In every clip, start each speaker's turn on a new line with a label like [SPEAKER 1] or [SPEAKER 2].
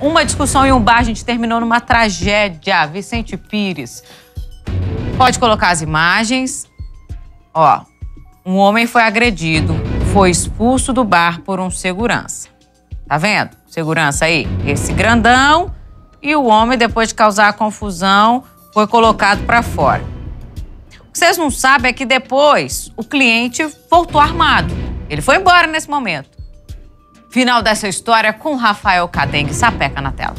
[SPEAKER 1] Uma discussão em um bar, a gente terminou numa tragédia. Vicente Pires. Pode colocar as imagens. Ó, um homem foi agredido, foi expulso do bar por um segurança. Tá vendo? Segurança aí. Esse grandão. E o homem, depois de causar a confusão, foi colocado para fora. O que vocês não sabem é que depois o cliente voltou armado. Ele foi embora nesse momento. Final dessa história com Rafael Cadengue. Sapeca na tela.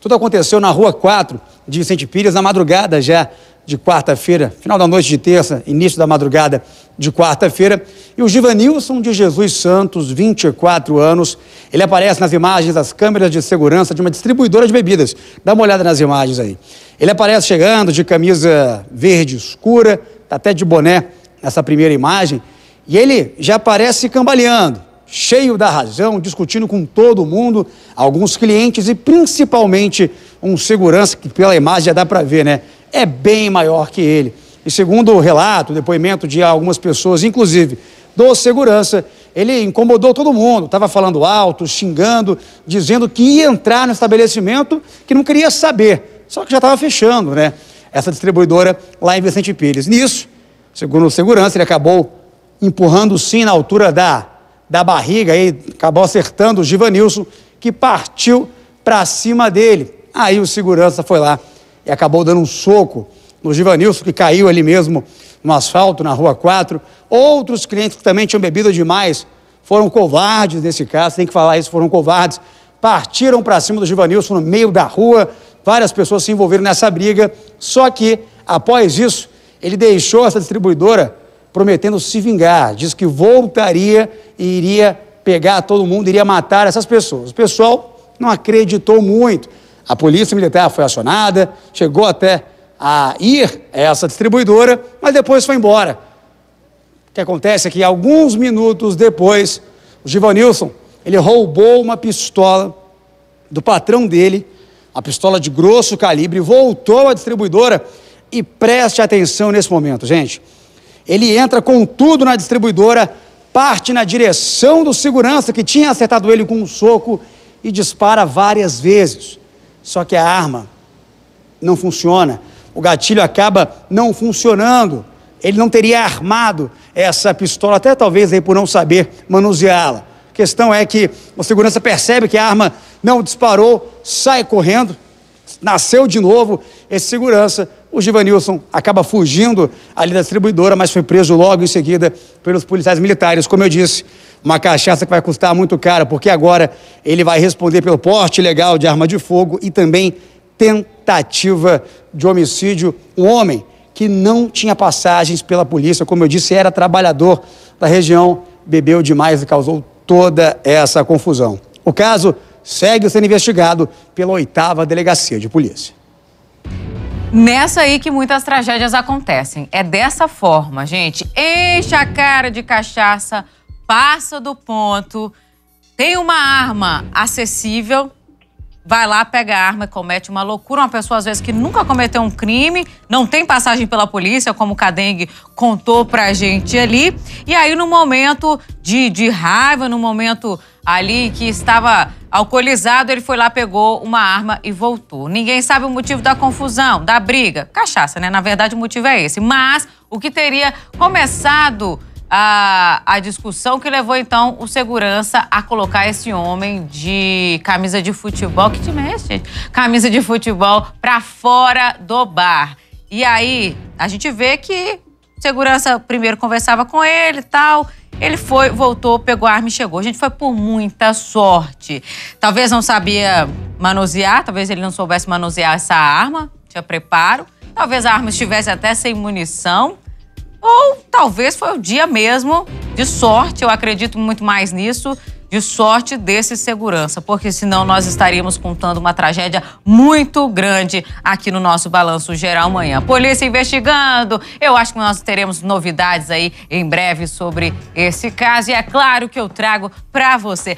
[SPEAKER 2] Tudo aconteceu na Rua 4 de Vicente Pires, na madrugada já de quarta-feira, final da noite de terça, início da madrugada de quarta-feira. E o Givanilson de Jesus Santos, 24 anos, ele aparece nas imagens das câmeras de segurança de uma distribuidora de bebidas. Dá uma olhada nas imagens aí. Ele aparece chegando de camisa verde escura, tá até de boné nessa primeira imagem, e ele já aparece cambaleando cheio da razão, discutindo com todo mundo, alguns clientes e principalmente um segurança que pela imagem já dá para ver, né? É bem maior que ele. E segundo o relato, o depoimento de algumas pessoas, inclusive do segurança, ele incomodou todo mundo, estava falando alto, xingando, dizendo que ia entrar no estabelecimento que não queria saber, só que já estava fechando, né? Essa distribuidora lá em Vicente Pires. Nisso, segundo o segurança, ele acabou empurrando sim na altura da da barriga aí, acabou acertando o Givanilson, que partiu para cima dele. Aí o segurança foi lá e acabou dando um soco no Givanilson, que caiu ali mesmo no asfalto, na Rua 4. Outros clientes que também tinham bebido demais foram covardes nesse caso, tem que falar isso, foram covardes. Partiram para cima do Givanilson no meio da rua, várias pessoas se envolveram nessa briga. Só que, após isso, ele deixou essa distribuidora prometendo se vingar. Diz que voltaria e iria pegar todo mundo, iria matar essas pessoas. O pessoal não acreditou muito. A polícia militar foi acionada, chegou até a ir a essa distribuidora, mas depois foi embora. O que acontece é que alguns minutos depois, o Givanilson, ele roubou uma pistola do patrão dele, a pistola de grosso calibre, voltou à distribuidora e preste atenção nesse momento, gente. Ele entra com tudo na distribuidora, parte na direção do segurança que tinha acertado ele com um soco e dispara várias vezes. Só que a arma não funciona. O gatilho acaba não funcionando. Ele não teria armado essa pistola, até talvez aí por não saber manuseá-la. A questão é que o segurança percebe que a arma não disparou, sai correndo, nasceu de novo esse segurança. O Givanilson acaba fugindo ali da distribuidora, mas foi preso logo em seguida pelos policiais militares. Como eu disse, uma cachaça que vai custar muito caro, porque agora ele vai responder pelo porte ilegal de arma de fogo e também tentativa de homicídio. Um homem que não tinha passagens pela polícia, como eu disse, era trabalhador da região, bebeu demais e causou toda essa confusão. O caso segue sendo investigado pela oitava delegacia de polícia.
[SPEAKER 1] Nessa aí que muitas tragédias acontecem. É dessa forma, gente. Enche a cara de cachaça, passa do ponto, tem uma arma acessível vai lá, pega a arma e comete uma loucura. Uma pessoa, às vezes, que nunca cometeu um crime, não tem passagem pela polícia, como o Kadeng contou pra gente ali. E aí, no momento de, de raiva, no momento ali que estava alcoolizado, ele foi lá, pegou uma arma e voltou. Ninguém sabe o motivo da confusão, da briga. Cachaça, né? Na verdade, o motivo é esse. Mas o que teria começado a, a discussão que levou, então, o segurança a colocar esse homem de camisa de futebol. Que time é esse, gente? Camisa de futebol para fora do bar. E aí, a gente vê que segurança primeiro conversava com ele e tal. Ele foi, voltou, pegou a arma e chegou. A gente foi por muita sorte. Talvez não sabia manusear, talvez ele não soubesse manusear essa arma, tinha preparo. Talvez a arma estivesse até sem munição. Ou talvez foi o dia mesmo de sorte, eu acredito muito mais nisso, de sorte desse segurança, porque senão nós estaríamos contando uma tragédia muito grande aqui no nosso Balanço Geral amanhã. Polícia investigando, eu acho que nós teremos novidades aí em breve sobre esse caso e é claro que eu trago para você.